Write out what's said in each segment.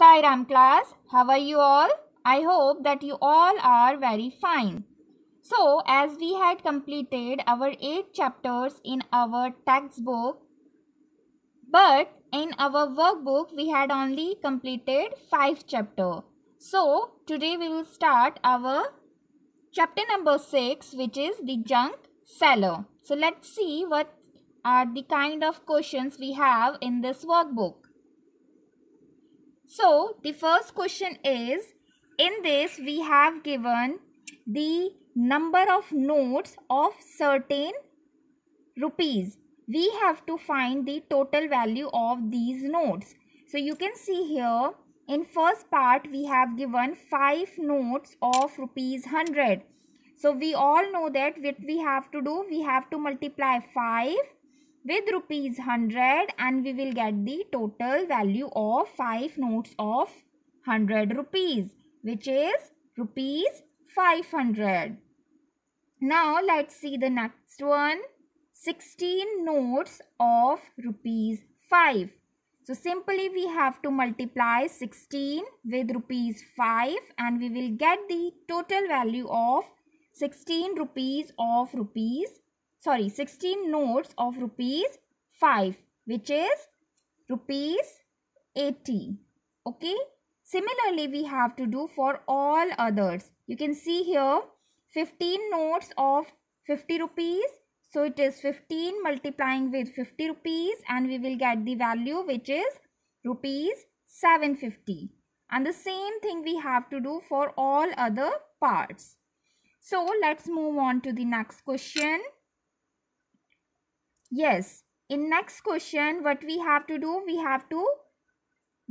Sairam class, how are you all? I hope that you all are very fine. So, as we had completed our 8 chapters in our textbook, but in our workbook, we had only completed 5 chapters. So, today we will start our chapter number 6 which is the junk seller. So, let's see what are the kind of questions we have in this workbook. So, the first question is, in this we have given the number of notes of certain rupees. We have to find the total value of these notes. So, you can see here, in first part, we have given 5 notes of rupees 100. So, we all know that what we have to do, we have to multiply 5 with rupees 100 and we will get the total value of 5 notes of 100 rupees which is rupees 500. Now let's see the next one. 16 notes of rupees 5. So simply we have to multiply 16 with rupees 5 and we will get the total value of 16 rupees of rupees sorry 16 notes of rupees 5 which is rupees 80 okay similarly we have to do for all others you can see here 15 notes of 50 rupees so it is 15 multiplying with 50 rupees and we will get the value which is rupees 750 and the same thing we have to do for all other parts so let's move on to the next question Yes. In next question, what we have to do? We have to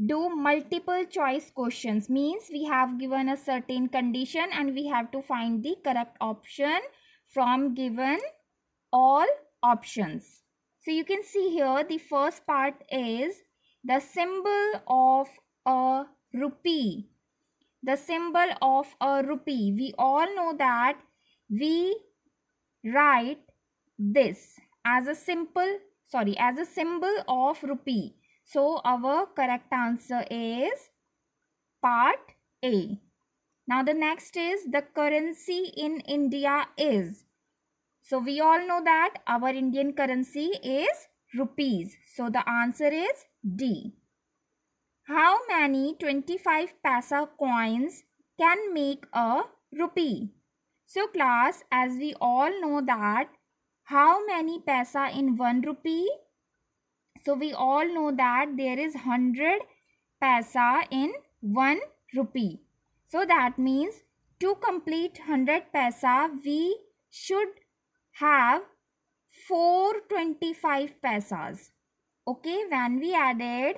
do multiple choice questions. Means we have given a certain condition and we have to find the correct option from given all options. So you can see here the first part is the symbol of a rupee. The symbol of a rupee. We all know that we write this as a simple sorry as a symbol of rupee so our correct answer is part a now the next is the currency in india is so we all know that our indian currency is rupees so the answer is d how many 25 paisa coins can make a rupee so class as we all know that how many paisa in 1 rupee? So we all know that there is 100 paisa in 1 rupee. So that means to complete 100 paisa we should have 425 paisas. Okay, when we added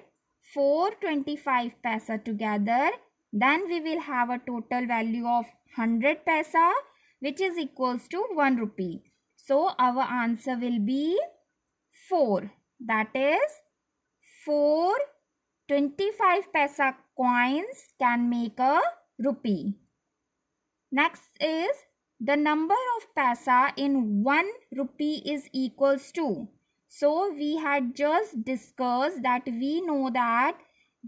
425 paisa together then we will have a total value of 100 paisa which is equals to 1 rupee. So our answer will be 4. That is 4 25 paisa coins can make a rupee. Next is the number of paisa in 1 rupee is equals to. So we had just discussed that we know that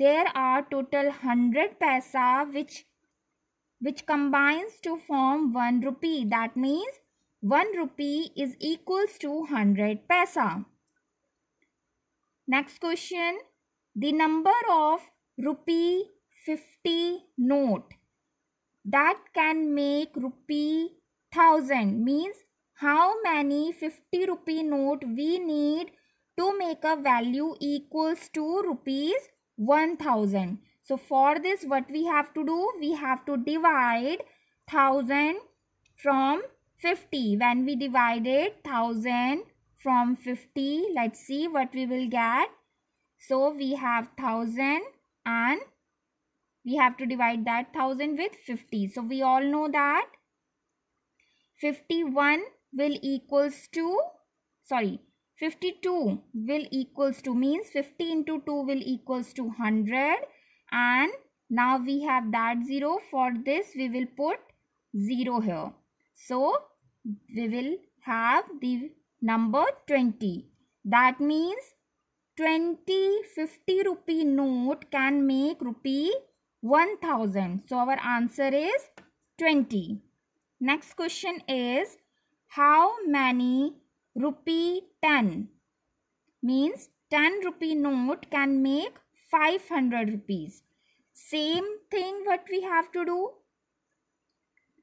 there are total 100 paisa which which combines to form 1 rupee. That means 1 rupee is equals to 100 paisa. Next question. The number of rupee 50 note that can make rupee 1000 means how many 50 rupee note we need to make a value equals to rupees 1000. So for this what we have to do? We have to divide 1000 from 50. When we divided 1000 from 50, let's see what we will get. So we have 1000 and we have to divide that 1000 with 50. So we all know that 51 will equals to, sorry, 52 will equals to means 50 into 2 will equals to 100 and now we have that 0 for this we will put 0 here. So we will have the number 20. That means 20 50 rupee note can make rupee 1000. So our answer is 20. Next question is how many rupee 10 means 10 rupee note can make 500 rupees. Same thing what we have to do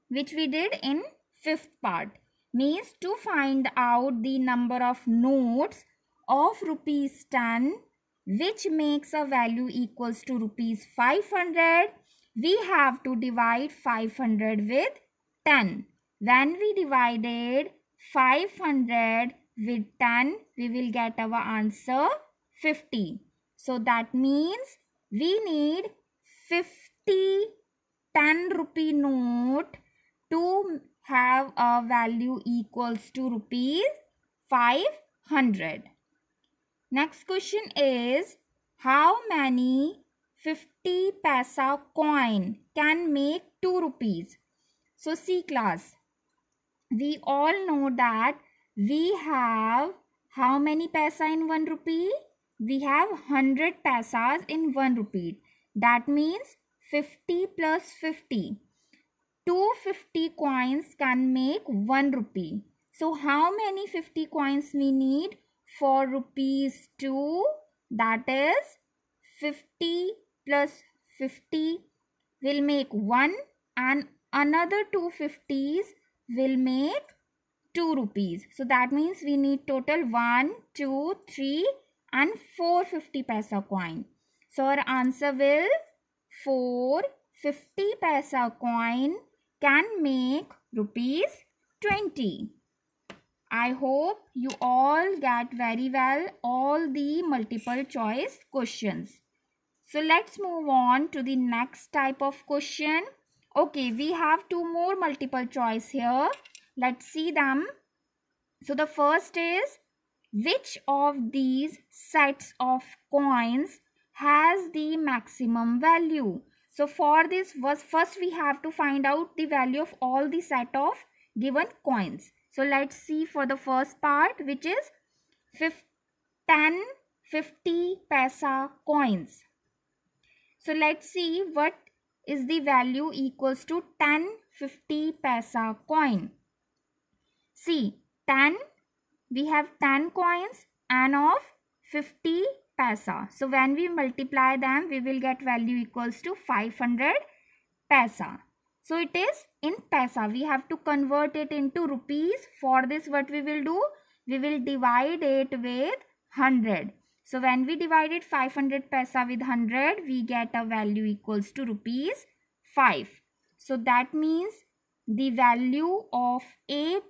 which we did in fifth part means to find out the number of notes of rupees 10 which makes a value equals to rupees 500 we have to divide 500 with 10 when we divided 500 with 10 we will get our answer 50 so that means we need 50 10 rupee note to have a value equals to rupees 500. Next question is how many 50 paisa coin can make 2 rupees? So C class, we all know that we have how many paisa in 1 rupee? We have 100 paisas in 1 rupee. That means 50 plus 50. 250 coins can make 1 rupee. So how many 50 coins we need? for rupees 2 that is 50 plus 50 will make 1 and another two fifties will make 2 rupees. So that means we need total 1, 2, 3 and 450 paisa coin. So our answer will 450 paisa coin can make rupees 20. I hope you all get very well all the multiple choice questions. So let's move on to the next type of question. Okay, we have two more multiple choice here. Let's see them. So the first is which of these sets of coins has the maximum value? So for this was first we have to find out the value of all the set of given coins. So let's see for the first part which is 10 50 paisa coins. So let's see what is the value equals to 10 50 paisa coin. See 10 we have 10 coins and of 50 paisa. So when we multiply them, we will get value equals to 500 paisa. So it is in paisa. We have to convert it into rupees. For this what we will do? We will divide it with 100. So when we divided 500 paisa with 100, we get a value equals to rupees 5. So that means the value of a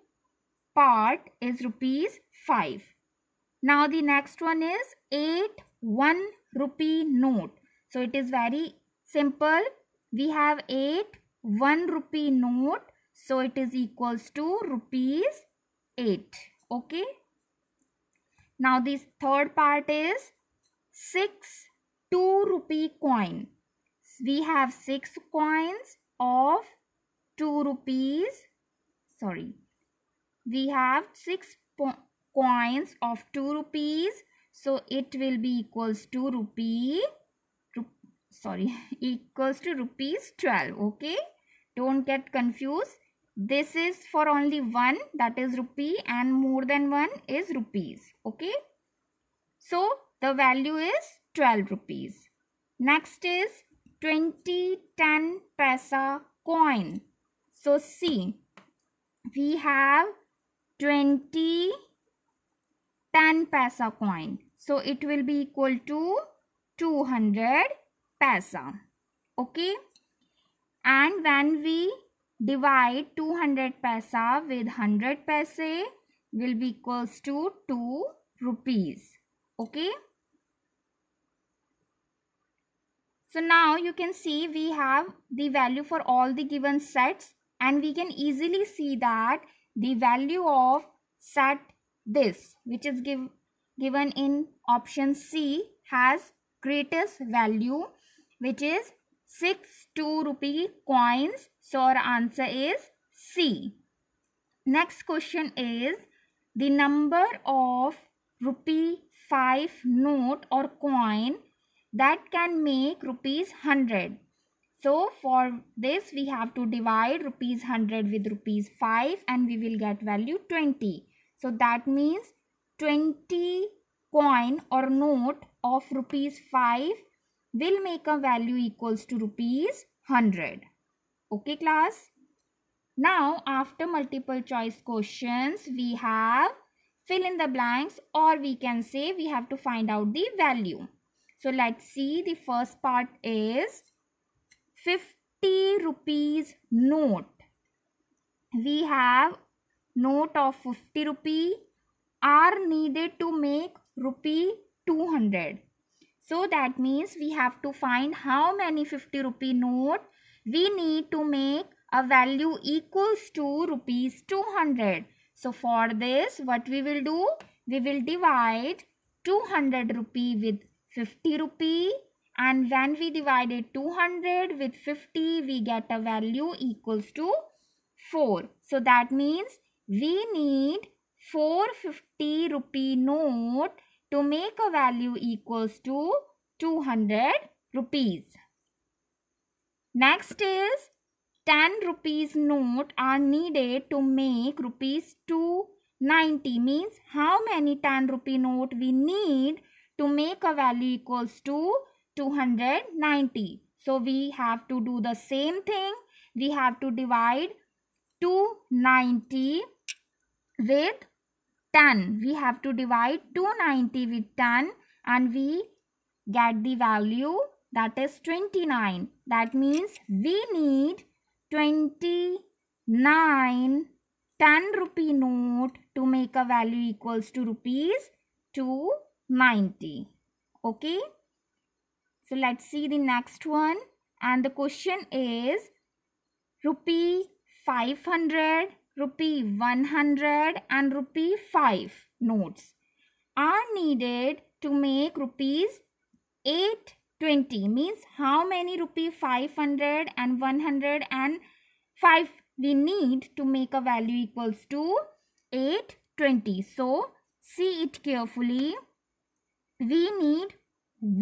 part is rupees 5. Now the next one is 8 1 rupee note. So it is very simple. We have 8 1 rupee note. So it is equals to rupees 8. Okay. Now this third part is 6 2 rupee coin. We have 6 coins of 2 rupees. Sorry. We have 6 coins of 2 rupees so it will be equals to rupee sorry equals to rupees 12 okay don't get confused this is for only one that is rupee and more than one is rupees okay so the value is 12 rupees next is 20 10 paisa coin so see we have 20 10 paisa coin. So it will be equal to 200 paisa. Okay. And when we divide 200 paisa with 100 paise will be equals to 2 rupees. Okay. So now you can see we have the value for all the given sets and we can easily see that the value of set this which is give, given in option C has greatest value which is 6 2 rupee coins. So our answer is C. Next question is the number of rupee 5 note or coin that can make rupees 100. So for this we have to divide rupees 100 with rupees 5 and we will get value 20. So that means 20 coin or note of rupees 5 will make a value equals to rupees 100. Okay class? Now after multiple choice questions we have fill in the blanks or we can say we have to find out the value. So let's see the first part is 50 rupees note. We have note of 50 rupee are needed to make rupee 200 so that means we have to find how many 50 rupee note we need to make a value equals to rupees 200 so for this what we will do we will divide 200 rupee with 50 rupee and when we divide it 200 with 50 we get a value equals to 4 so that means we need 450 rupee note to make a value equals to 200 rupees. Next is 10 rupees note are needed to make rupees 290 means how many 10 rupee note we need to make a value equals to 290. So we have to do the same thing. We have to divide 290 with 10. We have to divide 290 with 10 and we get the value that is 29. That means we need 29 10 rupee note to make a value equals to rupees 290. Okay. So let's see the next one. And the question is rupee 500 rupee 100 and rupee 5 notes are needed to make rupees 820 means how many rupee 500 and 105 we need to make a value equals to 820 so see it carefully we need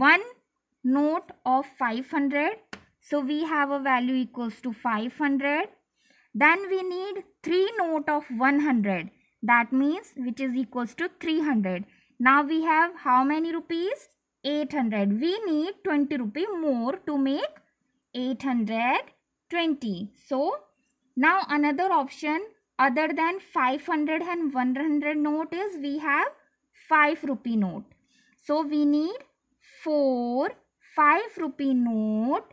one note of 500 so we have a value equals to 500 then we need 3 note of 100 that means which is equals to 300. Now we have how many rupees? 800. We need 20 rupee more to make 820. So now another option other than 500 and 100 note is we have 5 rupee note. So we need 4 5 rupee note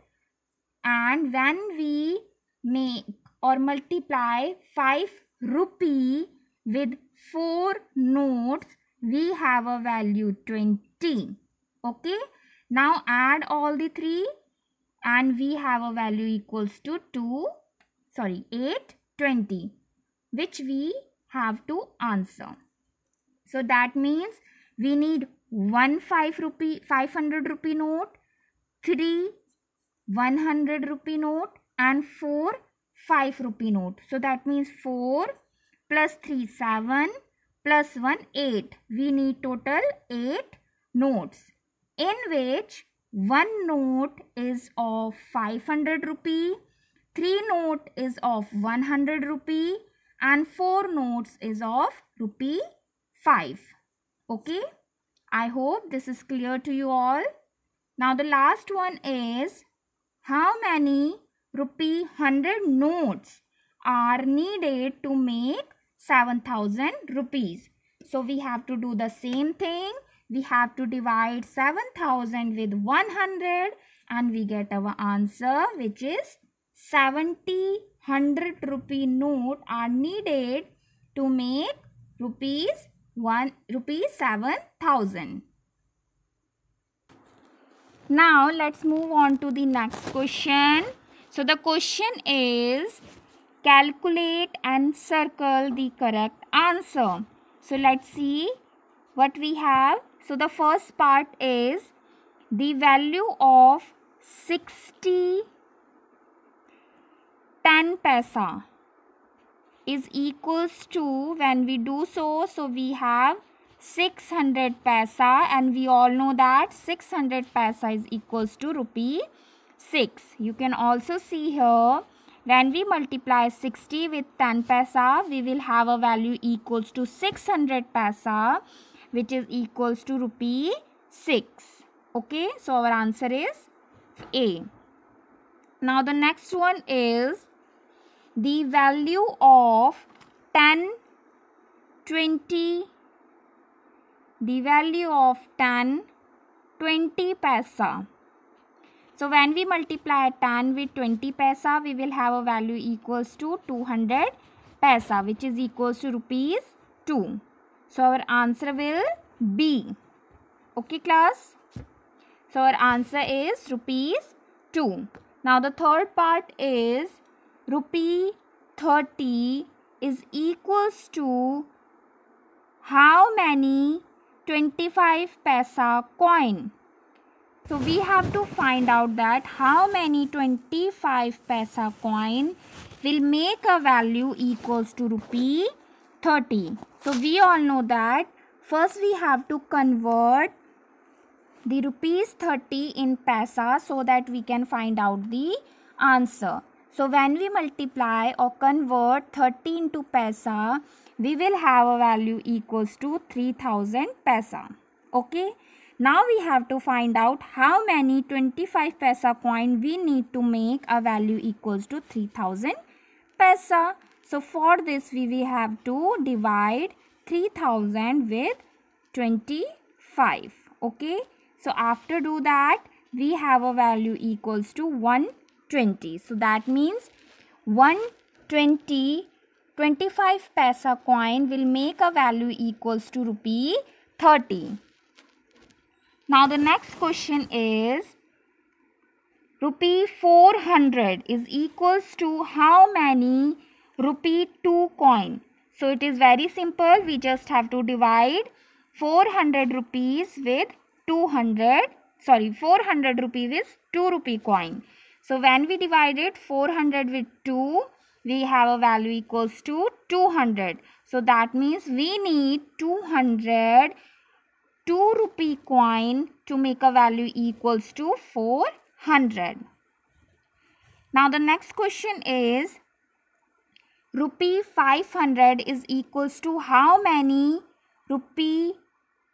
and when we make or multiply 5 rupee with 4 notes we have a value 20 okay now add all the three and we have a value equals to 2 sorry 8 20 which we have to answer so that means we need one 5 rupee 500 rupee note 3 100 rupee note and 4 5 rupee note. So that means 4 plus 3 7 plus 1 8. We need total 8 notes in which one note is of 500 rupee, three note is of 100 rupee and four notes is of rupee 5. Okay. I hope this is clear to you all. Now the last one is how many rupee 100 notes are needed to make 7000 rupees. So we have to do the same thing. We have to divide 7000 with 100 and we get our answer which is 70 100 rupee note are needed to make rupees 1 rupees 7000. Now let's move on to the next question. So the question is calculate and circle the correct answer. So let's see what we have. So the first part is the value of 60 10 paisa is equals to when we do so so we have 600 paisa and we all know that 600 paisa is equals to rupee 6. You can also see here when we multiply 60 with 10 paisa, we will have a value equals to 600 paisa which is equals to rupee 6. Okay, so our answer is A. Now the next one is the value of 10, 20, the value of 10, 20 paisa. So when we multiply ten with 20 paisa, we will have a value equals to 200 paisa which is equals to rupees 2. So our answer will be. Okay class. So our answer is rupees 2. Now the third part is rupee 30 is equals to how many 25 paisa coin. So we have to find out that how many 25 paisa coin will make a value equals to rupee 30. So we all know that first we have to convert the rupees 30 in paisa so that we can find out the answer. So when we multiply or convert 30 into paisa, we will have a value equals to 3000 paisa. Okay. Now we have to find out how many 25 paisa coin we need to make a value equals to 3000 paisa. So for this we, we have to divide 3000 with 25 okay. So after do that we have a value equals to 120. So that means 120 25 paisa coin will make a value equals to rupee 30. Now the next question is rupee 400 is equals to how many rupee 2 coin? So it is very simple. We just have to divide 400 rupees with 200 sorry 400 rupees is 2 rupee coin. So when we divide it 400 with 2 we have a value equals to 200. So that means we need 200 2 rupee coin to make a value equals to 400. Now the next question is rupee 500 is equals to how many rupee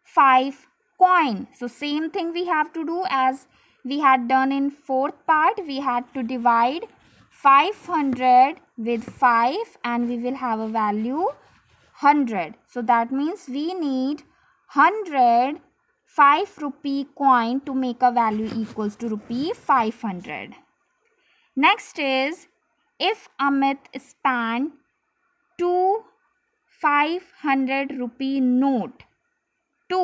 5 coin. So same thing we have to do as we had done in fourth part. We had to divide 500 with 5 and we will have a value 100. So that means we need 100 5 rupee coin to make a value equals to rupee 500. Next is if Amit span two 500 rupee note to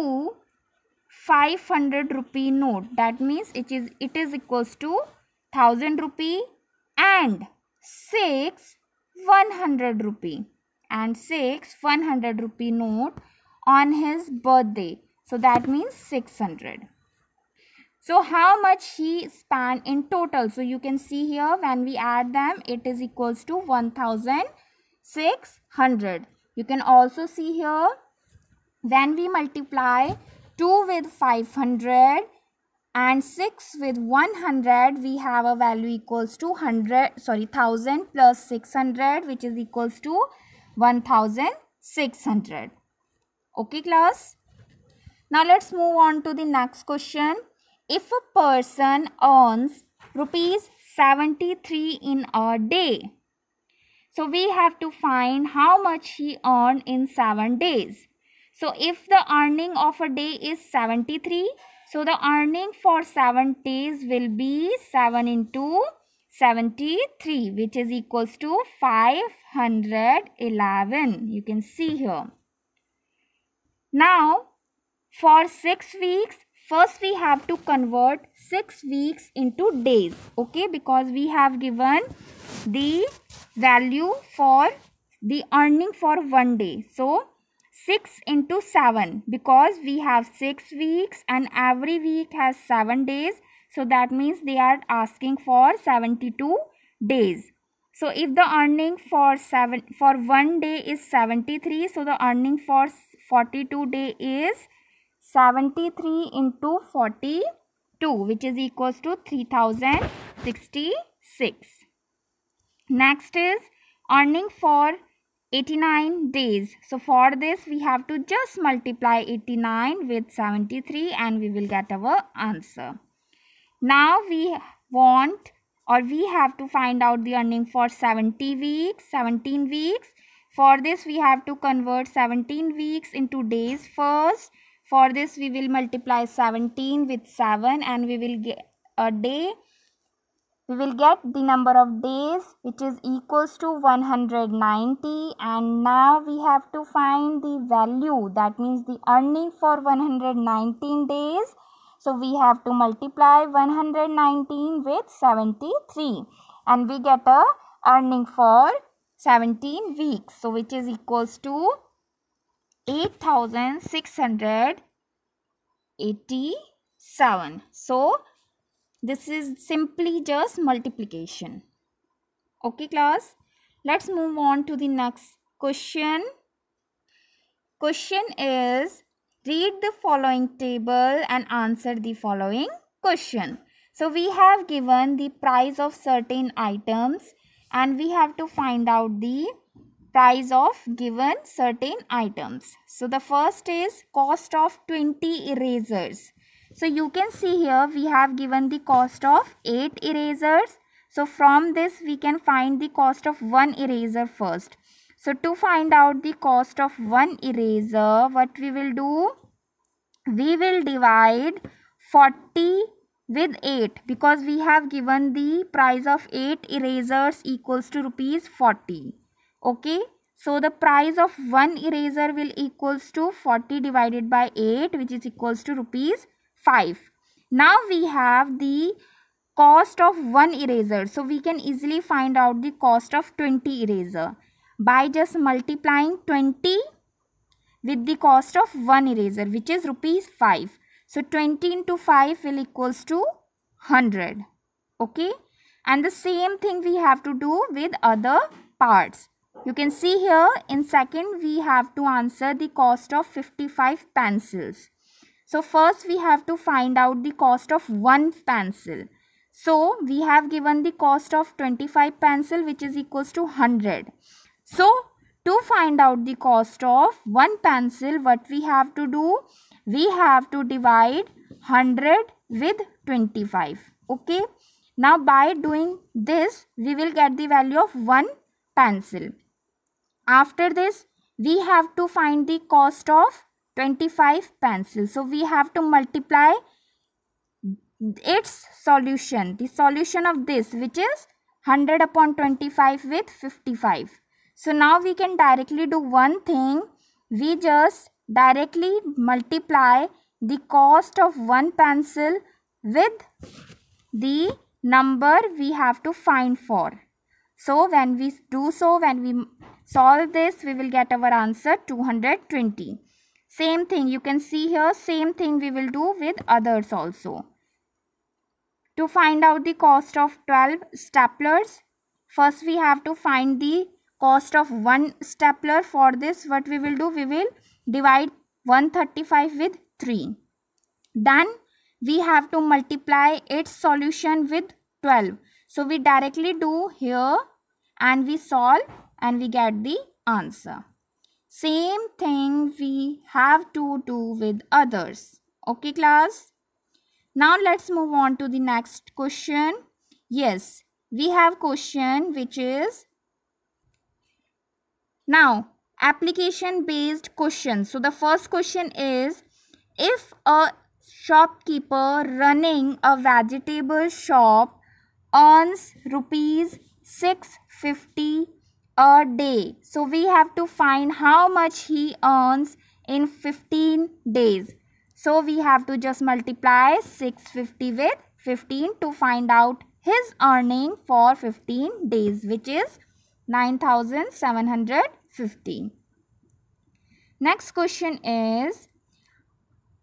500 rupee note that means it is it is equals to 1000 rupee and 6 100 rupee and 6 100 rupee note on his birthday. So that means 600. So how much he spent in total? So you can see here when we add them, it is equals to 1600. You can also see here when we multiply 2 with 500 and 6 with 100 we have a value equals to 100 sorry 1000 plus 600 which is equals to 1600 Okay class. Now let's move on to the next question. If a person earns rupees 73 in a day. So we have to find how much he earned in 7 days. So if the earning of a day is 73, so the earning for 7 days will be 7 into 73 which is equals to 511. You can see here. Now, for 6 weeks, first we have to convert 6 weeks into days. Okay, because we have given the value for the earning for one day. So, 6 into 7 because we have 6 weeks and every week has 7 days. So, that means they are asking for 72 days. So if the earning for seven for one day is 73, so the earning for 42 day is 73 into 42 which is equals to 3066. Next is earning for 89 days. So for this we have to just multiply 89 with 73 and we will get our answer. Now we want or we have to find out the earning for 70 weeks 17 weeks for this we have to convert 17 weeks into days first for this we will multiply 17 with 7 and we will get a day we will get the number of days which is equals to 190 and now we have to find the value that means the earning for 119 days so we have to multiply 119 with 73 and we get a earning for 17 weeks. So which is equals to 8687. So this is simply just multiplication. Okay class. Let's move on to the next question. Question is Read the following table and answer the following question. So we have given the price of certain items and we have to find out the price of given certain items. So the first is cost of 20 erasers. So you can see here we have given the cost of 8 erasers. So from this we can find the cost of 1 eraser first. So to find out the cost of one eraser, what we will do? We will divide 40 with 8 because we have given the price of 8 erasers equals to rupees 40. Okay. So the price of one eraser will equals to 40 divided by 8 which is equals to rupees 5. Now we have the cost of one eraser. So we can easily find out the cost of 20 eraser by just multiplying 20 with the cost of one eraser which is rupees 5. So 20 into 5 will equals to 100. Okay. And the same thing we have to do with other parts. You can see here in second we have to answer the cost of 55 pencils. So first we have to find out the cost of one pencil. So we have given the cost of 25 pencil which is equals to 100. So, to find out the cost of one pencil, what we have to do? We have to divide 100 with 25. Okay. Now, by doing this, we will get the value of one pencil. After this, we have to find the cost of 25 pencil. So, we have to multiply its solution, the solution of this, which is 100 upon 25 with 55. So now we can directly do one thing. We just directly multiply the cost of one pencil with the number we have to find for. So when we do so, when we solve this, we will get our answer 220. Same thing you can see here, same thing we will do with others also. To find out the cost of 12 staplers, first we have to find the cost of one stapler for this what we will do we will divide 135 with 3 then we have to multiply its solution with 12 so we directly do here and we solve and we get the answer same thing we have to do with others okay class now let's move on to the next question yes we have question which is now, application based questions. So, the first question is if a shopkeeper running a vegetable shop earns rupees 650 a day. So, we have to find how much he earns in 15 days. So, we have to just multiply 650 with 15 to find out his earning for 15 days which is 9750. Next question is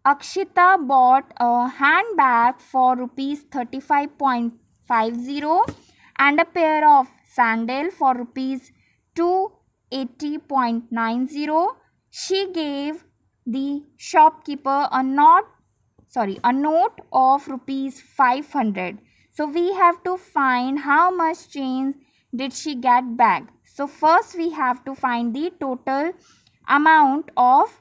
Akshita bought a handbag for rupees 35.50 and a pair of sandal for rupees 280.90. She gave the shopkeeper a note sorry a note of rupees 500 so we have to find how much change did she get back? So first we have to find the total amount of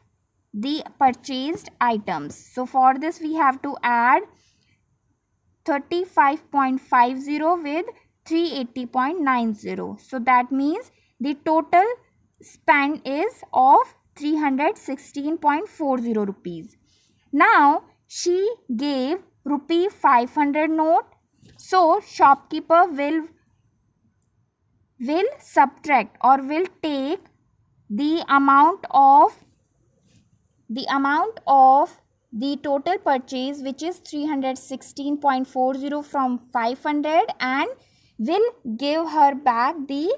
the purchased items. So for this we have to add 35.50 with 380.90. So that means the total spend is of 316.40 rupees. Now she gave rupee 500 note. So shopkeeper will will subtract or will take the amount of the amount of the total purchase which is 316.40 from 500 and will give her back the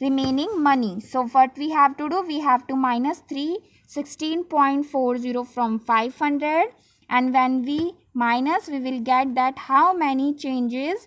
remaining money. So what we have to do? We have to minus 316.40 from 500 and when we minus we will get that how many changes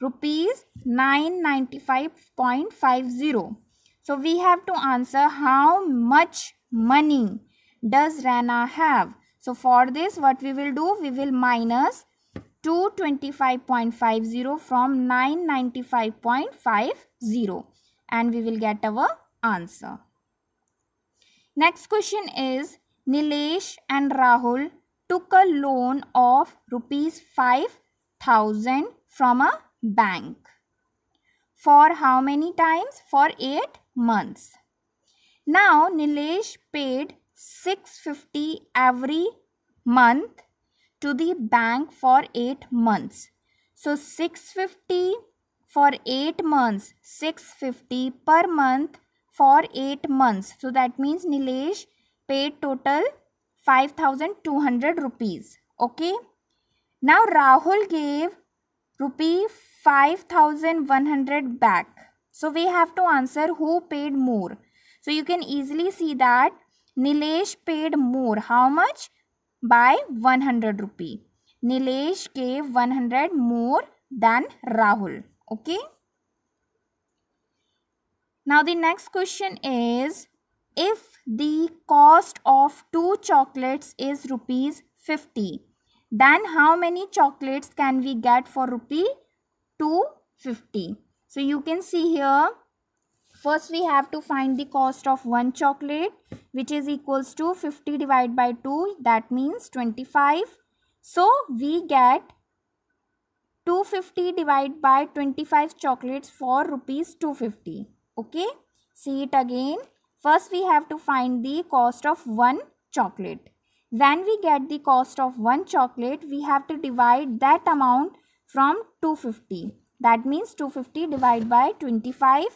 rupees 995.50 so we have to answer how much money does rana have so for this what we will do we will minus 225.50 from 995.50 and we will get our answer next question is nilesh and rahul took a loan of rupees 5000 from a bank. For how many times? For 8 months. Now Nilesh paid 650 every month to the bank for 8 months. So 650 for 8 months, 650 per month for 8 months. So that means Nilesh paid total 5200 rupees. Okay. Now Rahul gave rupee 5100 back so we have to answer who paid more so you can easily see that nilesh paid more how much by 100 rupee nilesh gave 100 more than rahul okay now the next question is if the cost of two chocolates is rupees 50 then how many chocolates can we get for rupee 250? So you can see here First we have to find the cost of one chocolate which is equals to 50 divided by 2 that means 25. So we get 250 divided by 25 chocolates for rupees 250. Okay. See it again. First we have to find the cost of one chocolate. When we get the cost of one chocolate, we have to divide that amount from 250. That means 250 divided by 25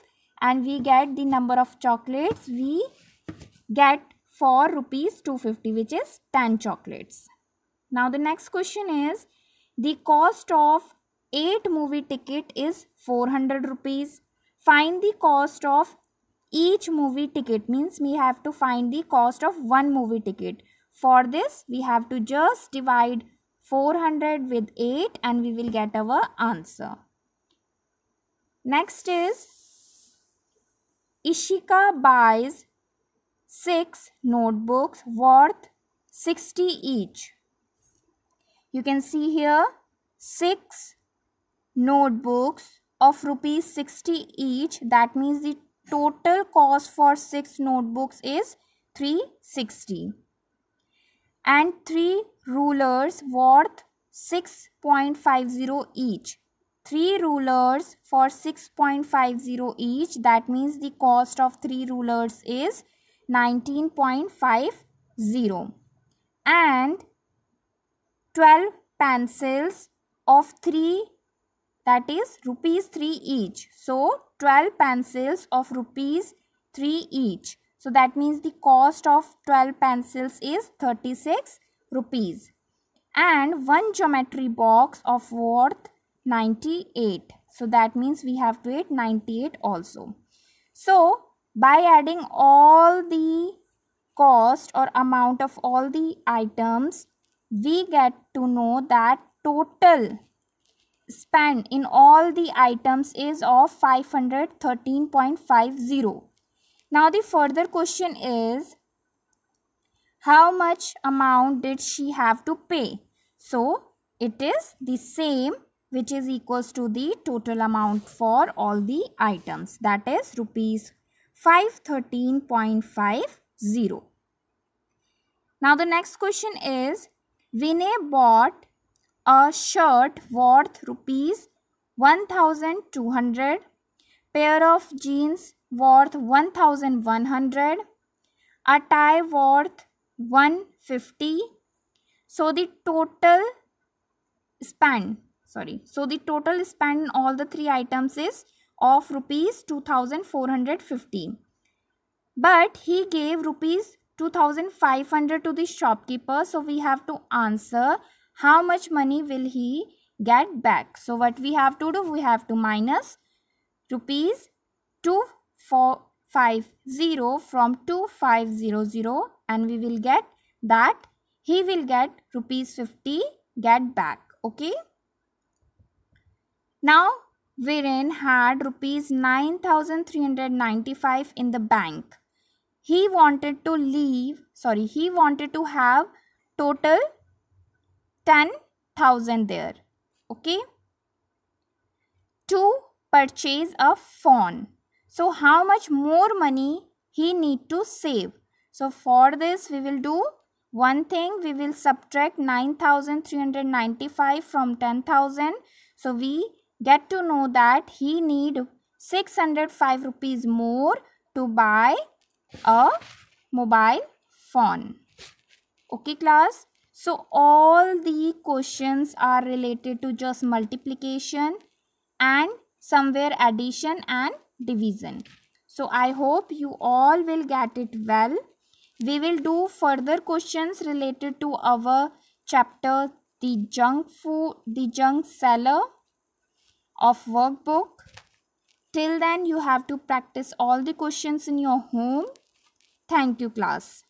and we get the number of chocolates we get for rupees 250 which is 10 chocolates. Now the next question is the cost of 8 movie ticket is 400 rupees. Find the cost of each movie ticket means we have to find the cost of one movie ticket. For this, we have to just divide 400 with 8 and we will get our answer. Next is Ishika buys 6 notebooks worth 60 each. You can see here 6 notebooks of rupees 60 each that means the total cost for 6 notebooks is 360 and 3 rulers worth 6.50 each. 3 rulers for 6.50 each that means the cost of 3 rulers is 19.50 and 12 pencils of 3 that is rupees 3 each. So 12 pencils of rupees 3 each. So that means the cost of 12 pencils is 36 rupees and one geometry box of worth 98. So that means we have to add 98 also. So by adding all the cost or amount of all the items, we get to know that total spend in all the items is of 513.50 now the further question is how much amount did she have to pay? So it is the same which is equals to the total amount for all the items that is rupees 513.50. Now the next question is Vinay bought a shirt worth rupees 1200 pair of jeans worth 1100 a tie worth 150 so the total span, sorry so the total span in all the three items is of rupees 2450 but he gave rupees 2500 to the shopkeeper so we have to answer how much money will he get back so what we have to do we have to minus rupees 2 450 from 2500 and we will get that he will get rupees 50 get back okay now Viren had rupees 9395 in the bank he wanted to leave sorry he wanted to have total 10000 there okay to purchase a phone so how much more money he need to save. So for this we will do one thing we will subtract 9395 from 10000. So we get to know that he need 605 rupees more to buy a mobile phone. Okay class. So all the questions are related to just multiplication and somewhere addition and division. So I hope you all will get it well. We will do further questions related to our chapter the junk food, the junk seller of workbook. Till then you have to practice all the questions in your home. Thank you class.